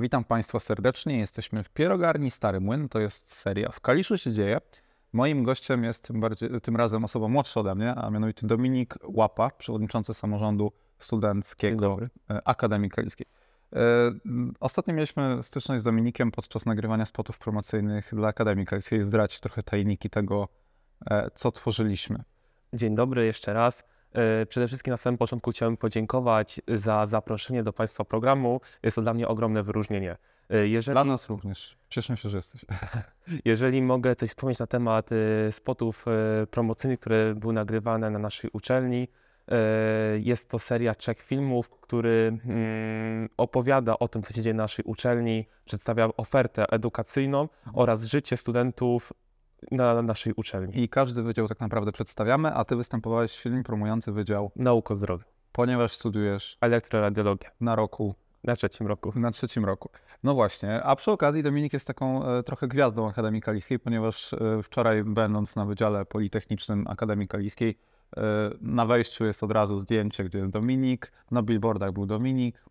Witam Państwa serdecznie. Jesteśmy w Pierogarni Stary Młyn. To jest seria W Kaliszu się dzieje. Moim gościem jest tym, bardziej, tym razem osoba młodsza ode mnie, a mianowicie Dominik Łapa, przewodniczący samorządu studenckiego e, Akademii Kaliskiej. E, ostatnio mieliśmy styczność z Dominikiem podczas nagrywania spotów promocyjnych dla Akademii Kaliskiej. Zdrać trochę tajniki tego, e, co tworzyliśmy. Dzień dobry jeszcze raz. E, przede wszystkim na samym początku chciałem podziękować za zaproszenie do Państwa programu. Jest to dla mnie ogromne wyróżnienie. E, jeżeli... Dla nas również. Cieszę się, że jesteś. Jeżeli mogę coś wspomnieć na temat e, spotów promocyjnych, które były nagrywane na naszej uczelni, jest to seria trzech filmów, który mm, opowiada o tym, co się dzieje w naszej uczelni, przedstawia ofertę edukacyjną mhm. oraz życie studentów na naszej uczelni. I każdy wydział tak naprawdę przedstawiamy, a ty występowałeś w filmie promujący wydział Nauko Zdrowia. Ponieważ studiujesz elektroradiologię na roku na trzecim roku. Na trzecim roku. No właśnie, a przy okazji Dominik jest taką e, trochę gwiazdą Akademii Kaliskiej, ponieważ e, wczoraj będąc na Wydziale Politechnicznym Akademii Kaliskiej, e, na wejściu jest od razu zdjęcie, gdzie jest Dominik, na billboardach był Dominik.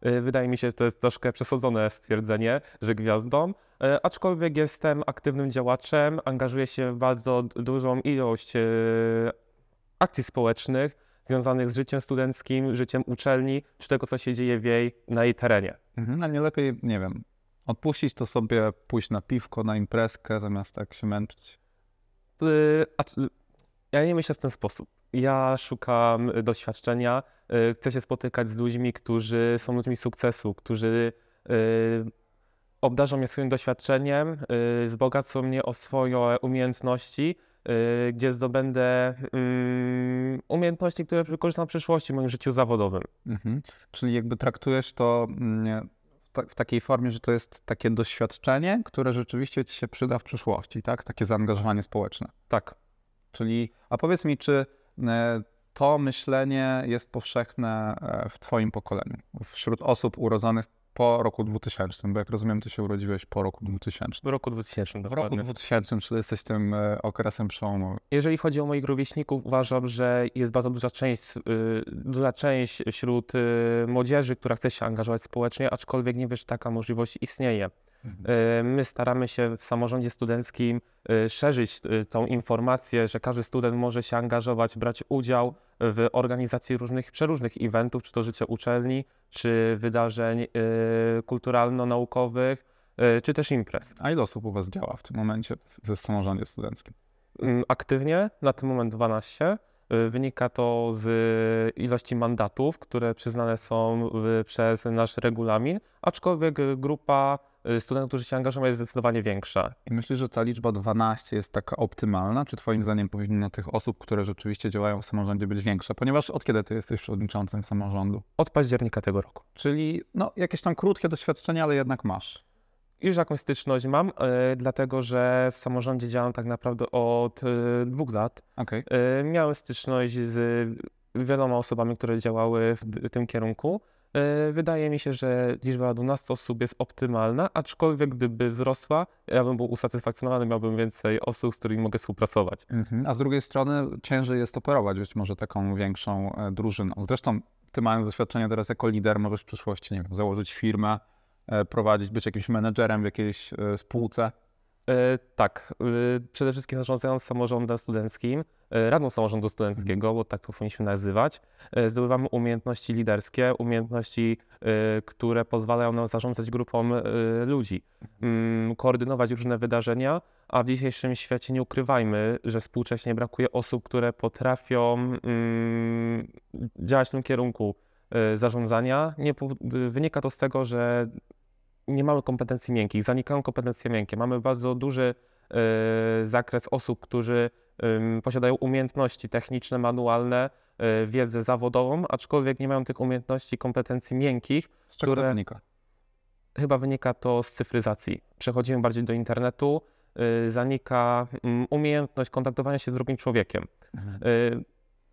E, wydaje mi się, że to jest troszkę przesadzone stwierdzenie, że gwiazdą, E, aczkolwiek jestem aktywnym działaczem, angażuję się w bardzo dużą ilość e, akcji społecznych związanych z życiem studenckim, życiem uczelni, czy tego, co się dzieje w jej, na jej terenie. Mhm, a no nie lepiej, nie wiem, odpuścić to sobie, pójść na piwko, na imprezkę, zamiast tak się męczyć? E, ja nie myślę w ten sposób. Ja szukam doświadczenia, chcę się spotykać z ludźmi, którzy są ludźmi sukcesu, którzy obdarzą mnie swoim doświadczeniem, y, wzbogacą mnie o swoje umiejętności, y, gdzie zdobędę y, umiejętności, które wykorzystam w przyszłości w moim życiu zawodowym. Mhm. Czyli jakby traktujesz to w, mm, w takiej formie, że to jest takie doświadczenie, które rzeczywiście ci się przyda w przyszłości, tak? Takie zaangażowanie społeczne. Tak. Czyli, a powiedz mi, czy e, to myślenie jest powszechne e, w Twoim pokoleniu, wśród osób urodzonych po roku 2000, bo jak rozumiem, ty się urodziłeś po roku 2000. W roku 2000, dokładnie. W roku 2000, czyli jesteś tym e, okresem przełomu. Jeżeli chodzi o moich rówieśników, uważam, że jest bardzo duża część, e, duża część wśród e, młodzieży, która chce się angażować społecznie, aczkolwiek nie wiesz, że taka możliwość istnieje. Mhm. E, my staramy się w samorządzie studenckim e, szerzyć e, tą informację, że każdy student może się angażować, brać udział w organizacji różnych, przeróżnych eventów, czy to życie uczelni, czy wydarzeń kulturalno-naukowych, czy też imprez. A ile osób u Was działa w tym momencie w samorządzie studenckim? Mm, aktywnie na ten moment 12. Wynika to z ilości mandatów, które przyznane są przez nasz regulamin, aczkolwiek grupa Y, studentów, którzy się angażują, jest zdecydowanie większa. I myślisz, że ta liczba 12 jest taka optymalna? Czy Twoim zdaniem powinna tych osób, które rzeczywiście działają w samorządzie, być większa? Ponieważ od kiedy Ty jesteś przewodniczącym samorządu? Od października tego roku. Czyli no, jakieś tam krótkie doświadczenie, ale jednak masz. Już jakąś styczność mam, y, dlatego że w samorządzie działam tak naprawdę od y, dwóch lat. Okay. miałem styczność z wieloma osobami, które działały w, w tym kierunku. E, wydaje mi się, że liczba 12 osób jest optymalna, aczkolwiek gdyby wzrosła, ja bym był usatysfakcjonowany, miałbym więcej osób, z którymi mogę współpracować. Mhm. A z drugiej strony ciężej jest operować być może taką większą e, drużyną. Zresztą ty mając doświadczenie teraz jako lider, możesz w przyszłości, nie wiem, założyć firmę, e, prowadzić, być jakimś menedżerem w jakiejś spółce E, tak, e, przede wszystkim zarządzając samorządem studenckim, e, radą samorządu studenckiego, bo tak to powinniśmy nazywać, zdobywamy umiejętności liderskie, umiejętności, które pozwalają nam zarządzać grupą ludzi, mm, koordynować różne wydarzenia, a w dzisiejszym świecie nie ukrywajmy, że współcześnie brakuje osób, które potrafią mm, działać w tym kierunku zarządzania. Nie, wynika to z tego, że nie mamy kompetencji miękkich, zanikają kompetencje miękkie. Mamy bardzo duży y, zakres osób, którzy y, posiadają umiejętności techniczne, manualne, y, wiedzę zawodową, aczkolwiek nie mają tych umiejętności, kompetencji miękkich. Z czego które... to wynika? Chyba wynika to z cyfryzacji. Przechodzimy bardziej do internetu, e, zanika umiejętność kontaktowania się z drugim człowiekiem. Mhm.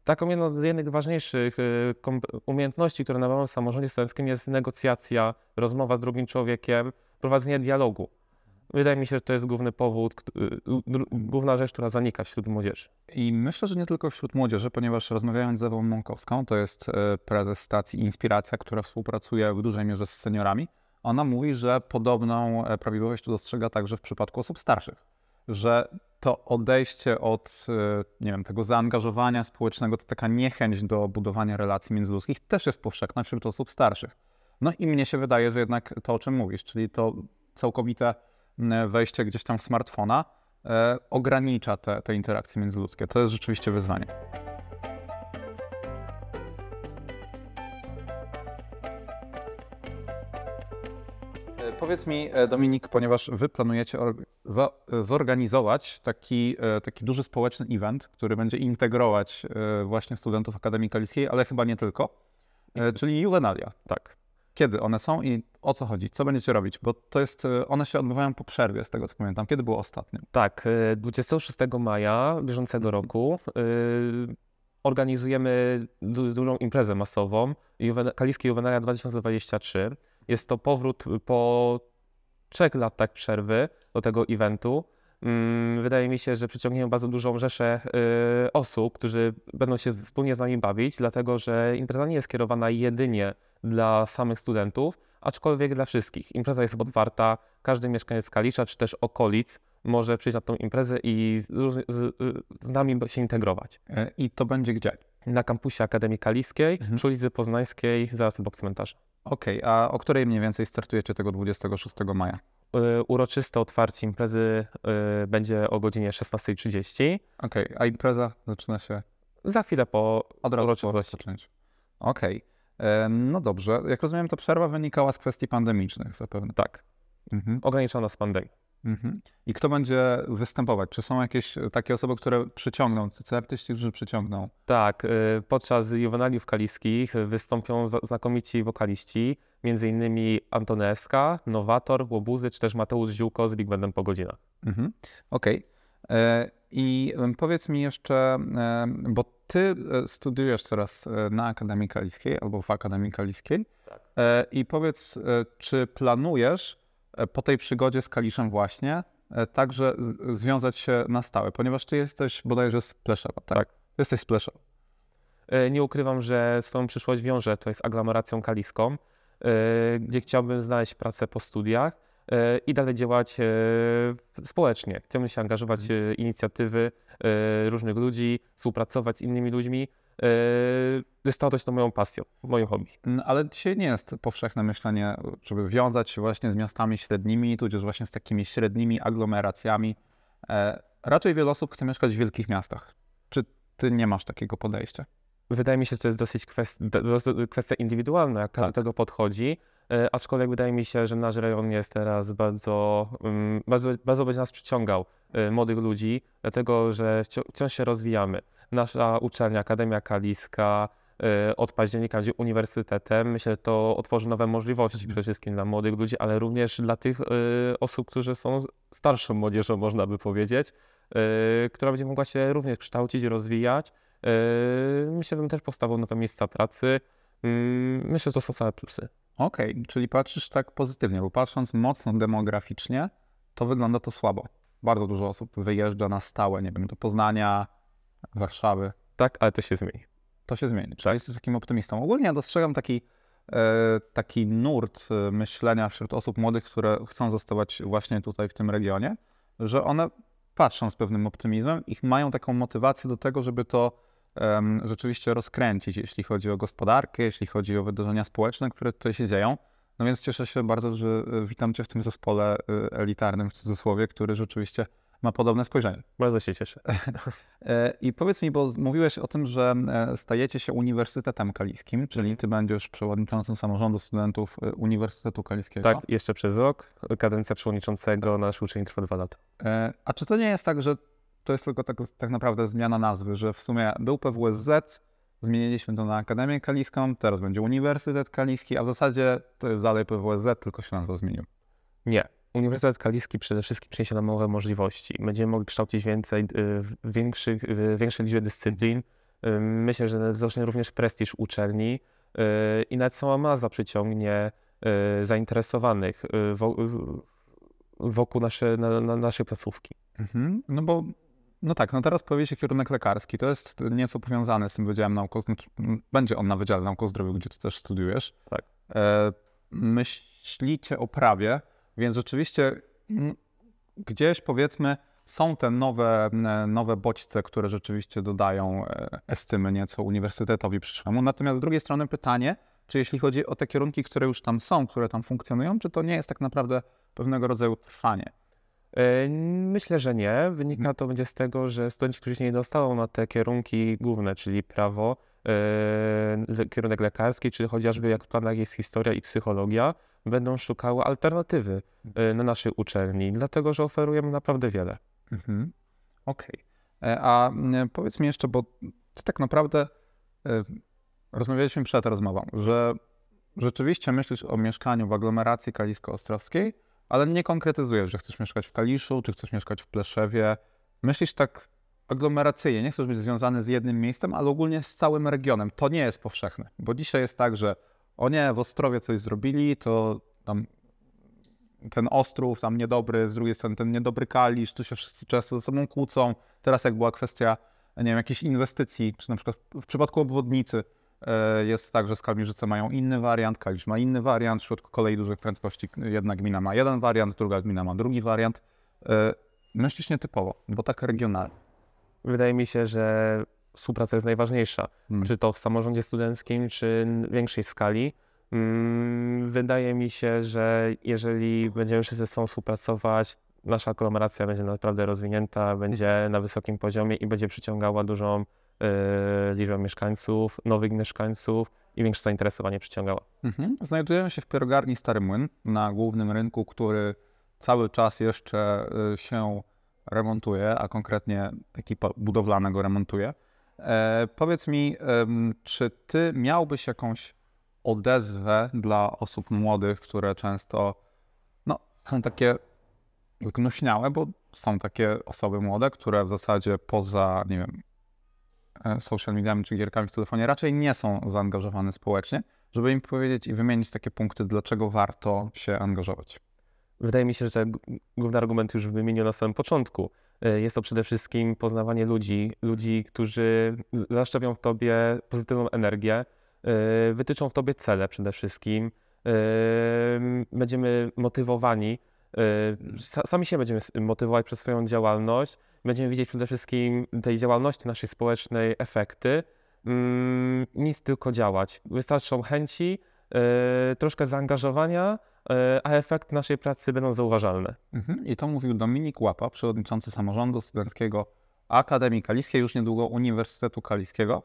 Taką jedną z jednych ważniejszych y, umiejętności, które nabyłam w samorządzie studenckim jest negocjacja, rozmowa z drugim człowiekiem, prowadzenie dialogu. Wydaje mi się, że to jest główny powód, y, główna rzecz, która zanika wśród młodzieży. I myślę, że nie tylko wśród młodzieży, ponieważ rozmawiając z Ewą Mąkowską, to jest y, prezes stacji Inspiracja, która współpracuje w dużej mierze z seniorami, ona mówi, że podobną e, prawidłowość tu dostrzega także w przypadku osób starszych, że to odejście od e, nie wiem, tego zaangażowania społecznego, to taka niechęć do budowania relacji międzyludzkich też jest powszechna wśród osób starszych. No i mnie się wydaje, że jednak to, o czym mówisz, czyli to całkowite wejście gdzieś tam w smartfona, e, ogranicza te, te interakcje międzyludzkie. To jest rzeczywiście wyzwanie. E, powiedz mi, e, Dominik, ponieważ wy planujecie e, zorganizować taki, taki duży społeczny event, który będzie integrować właśnie studentów Akademii Kaliskiej, ale chyba nie tylko, czyli juvenalia, tak. Kiedy one są i o co chodzi? Co będziecie robić? Bo to jest, one się odbywają po przerwie, z tego co pamiętam. Kiedy było ostatnio? Tak, 26 maja bieżącego mhm. roku organizujemy du dużą imprezę masową Juven Kaliskie Juvenalia 2023. Jest to powrót y, po trzech latach przerwy do tego eventu. Mm, wydaje mi się, że przyciągniemy bardzo dużą rzeszę y, osób, którzy będą się wspólnie z nami bawić, dlatego że impreza nie jest kierowana jedynie dla samych studentów, aczkolwiek dla wszystkich. Impreza jest otwarta, każdy mieszkaniec Kalisza czy też okolic może przyjść na tą imprezę i z, z, y, z nami się integrować. E, I to będzie gdzie? Na kampusie Akademii Kaliskiej, mhm. przy ulicy Poznańskiej, zaraz obok cmentarza. Okej, okay, a o której mniej więcej startujecie tego 26 maja? Y, uroczyste otwarcie imprezy y, będzie o godzinie 16.30. Okej, okay, a impreza zaczyna się? Za chwilę po Od razu uroczystości. Okej, okay. no dobrze. Jak rozumiem, to przerwa wynikała z kwestii pandemicznych zapewne. Tak, mhm. ograniczona z pandemii. Mhm. I kto będzie występować? Czy są jakieś e, takie osoby, które przyciągną, tacy artyści, którzy przyciągną? Tak, e, podczas juwenaliów kaliskich e, wystąpią znakomici wokaliści, m.in. Antoneska, Nowator, Łobuzy, czy też Mateusz Ziółko z Big Bandem po godzinach. Mhm. Okej. Okay. I powiedz mi jeszcze, bo ty studiujesz teraz na Akademii Kaliskiej albo w Akademii Kaliskiej. Tak. I powiedz, czy planujesz E, po tej przygodzie z Kaliszem właśnie e, także związać się na stałe, ponieważ ty jesteś bodajże z Pleszewa, tak? tak. jesteś z Pleszewa. E, nie ukrywam, że swoją przyszłość wiążę to jest aglomeracją kaliską, gdzie chciałbym znaleźć pracę po studiach E, i dalej działać e, społecznie. Chciałbym się angażować w mhm. e, inicjatywy różnych ludzi, współpracować z innymi ludźmi. To stało to się to moją pasją, moim hobby. No, ale dzisiaj nie jest powszechne myślenie, żeby wiązać się właśnie z miastami średnimi, tudzież właśnie z takimi średnimi aglomeracjami. raczej wiele osób chce mieszkać w wielkich miastach. Czy ty nie masz takiego podejścia? Wydaje mi się, że to jest dosyć kwestia indywidualna, jak tak. do tego podchodzi. E, aczkolwiek wydaje mi się, że nasz rejon jest teraz bardzo, mm, bardzo, bardzo będzie nas przyciągał e, młodych ludzi, dlatego że wciąż się rozwijamy. Nasza uczelnia, Akademia Kaliska, e, od października będzie uniwersytetem. Myślę, że to otworzy nowe możliwości mhm. przede wszystkim dla młodych ludzi, ale również dla tych osób, którzy są starszą młodzieżą, można by powiedzieć, która będzie mogła się również kształcić, rozwijać. Myślę, że też postawą nowe miejsca pracy. Mm, myślę, że to są same plusy. Okej, okay, czyli patrzysz tak pozytywnie, bo patrząc mocno demograficznie, to wygląda to słabo. Bardzo dużo osób wyjeżdża na stałe, nie wiem, do Poznania, Warszawy. Tak, ale to się zmieni. To się zmieni. Czyli tak. jesteś takim optymistą. Ogólnie ja dostrzegam taki, e, taki nurt e, myślenia wśród osób młodych, które chcą zostawać właśnie tutaj w tym regionie, że one patrzą z pewnym optymizmem i mają taką motywację do tego, żeby to rzeczywiście rozkręcić, jeśli chodzi o gospodarkę, jeśli chodzi o wydarzenia społeczne, które tutaj się dzieją. No więc cieszę się bardzo, że e, witam Cię w tym zespole e, elitarnym w cudzysłowie, który rzeczywiście ma podobne spojrzenie. Bardzo się cieszę. E, I powiedz mi, bo mówiłeś o tym, że stajecie się Uniwersytetem Kaliskim, czyli Ty będziesz przewodniczącym samorządu studentów Uniwersytetu Kaliskiego. Tak, jeszcze przez rok. Kadencja przewodniczącego nasz uczeń trwa dwa lata. A czy to nie jest tak, że to jest tylko tak, tak naprawdę zmiana nazwy, że w sumie był PWSZ, zmieniliśmy to na Akademię Kaliską, teraz będzie Uniwersytet Kaliski, a w zasadzie to jest dalej PWSZ, tylko się nazwa zmienił. Nie. Uniwersytet Kaliski przede wszystkim przyniesie nam nowe możliwości. Będziemy mogli kształcić więcej, y, w większych, w większej liczbie dyscyplin. Y, myślę, że wzrośnie również prestiż uczelni y, i nawet sama nazwa przyciągnie zainteresowanych wokół nasze, na, na naszej placówki. Mhm, no bo no tak, no teraz pojawi się kierunek lekarski. To jest nieco powiązane z tym Wydziałem Nauko Będzie on na Wydziale Nauk o Zdrowiu, gdzie ty też studiujesz. Tak. E, myślicie o prawie, więc rzeczywiście gdzieś powiedzmy są te nowe, e, nowe bodźce, które rzeczywiście dodają e, estymy nieco uniwersytetowi przyszłemu. Natomiast z drugiej strony pytanie, czy jeśli chodzi o te kierunki, które już tam są, które tam funkcjonują, czy to nie jest tak naprawdę pewnego rodzaju trwanie? E, myślę, że nie. Wynika mhm. to będzie z tego, że studenci, którzy się nie dostaną na te kierunki główne, czyli prawo, e, kierunek lekarski, czy chociażby mhm. jak w planach jest historia i psychologia, będą szukały alternatywy e, mhm. na naszej uczelni, dlatego że oferujemy naprawdę wiele. Mhm. Okej. Okay. A powiedz mi jeszcze, bo to tak naprawdę rozmawialiśmy przed rozmową, że rzeczywiście myślisz o mieszkaniu w aglomeracji kalisko-ostrowskiej, ale nie konkretyzujesz, że chcesz mieszkać w Kaliszu, czy chcesz mieszkać w Pleszewie. Myślisz tak aglomeracyjnie, nie chcesz być związany z jednym miejscem, ale ogólnie z całym regionem. To nie jest powszechne, bo dzisiaj jest tak, że o nie, w Ostrowie coś zrobili, to tam ten Ostrów, tam niedobry, z drugiej strony ten niedobry Kalisz, tu się wszyscy często ze sobą kłócą. Teraz jak była kwestia, nie wiem, jakichś inwestycji, czy na przykład w przypadku obwodnicy, E, jest tak, że Skalmirzyce mają inny wariant, Kalisz ma inny wariant, w środku kolei dużych prędkości jedna gmina ma jeden wariant, druga gmina ma drugi wariant. E, Myślisz nietypowo, bo tak regionalnie. Wydaje mi się, że współpraca jest najważniejsza. Hmm. Czy to w samorządzie studenckim, czy w większej skali. Mm, wydaje mi się, że jeżeli będziemy wszyscy ze sobą współpracować, nasza aglomeracja będzie naprawdę rozwinięta, będzie na wysokim poziomie i będzie przyciągała dużą E, liczba mieszkańców, nowych mieszkańców i większe zainteresowanie przyciągała. Mhm. Znajdujemy się w pierogarni Stary Młyn na głównym rynku, który cały czas jeszcze y, się remontuje, a konkretnie ekipa budowlana go remontuje. E, powiedz mi, czy ty miałbyś jakąś odezwę dla osób młodych, które często no, są takie gnuśniałe, bo są takie osoby młode, które w zasadzie poza, nie wiem, E, social mediami czy gierkami w telefonie raczej nie są zaangażowane społecznie, żeby im powiedzieć i wymienić takie punkty, dlaczego warto się angażować? Wydaje mi się, że główny argument już wymienił na samym początku. E, jest to przede wszystkim poznawanie ludzi, ludzi, którzy zaszczepią w tobie pozytywną energię, e, wytyczą w tobie cele przede wszystkim. Będziemy motywowani, sami się będziemy motywować przez swoją działalność Będziemy widzieć przede wszystkim tej działalności naszej społecznej efekty. Mm, nic tylko działać. Wystarczą chęci, yy, troszkę zaangażowania, yy, a efekty naszej pracy będą zauważalne. Mhm. I to mówił Dominik Łapa, przewodniczący samorządu studenckiego Akademii Kaliskiej, już niedługo Uniwersytetu Kaliskiego.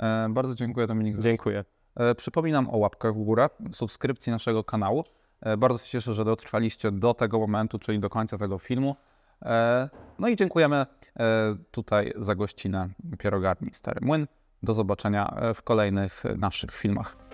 E, bardzo dziękuję Dominik. Dziękuję. E, przypominam o łapkach w górę, subskrypcji naszego kanału. E, bardzo się cieszę, że dotrwaliście do tego momentu, czyli do końca tego filmu. E, no i dziękujemy e, tutaj za gościnę Pierogarni Stary Młyn. Do zobaczenia e, w kolejnych naszych filmach.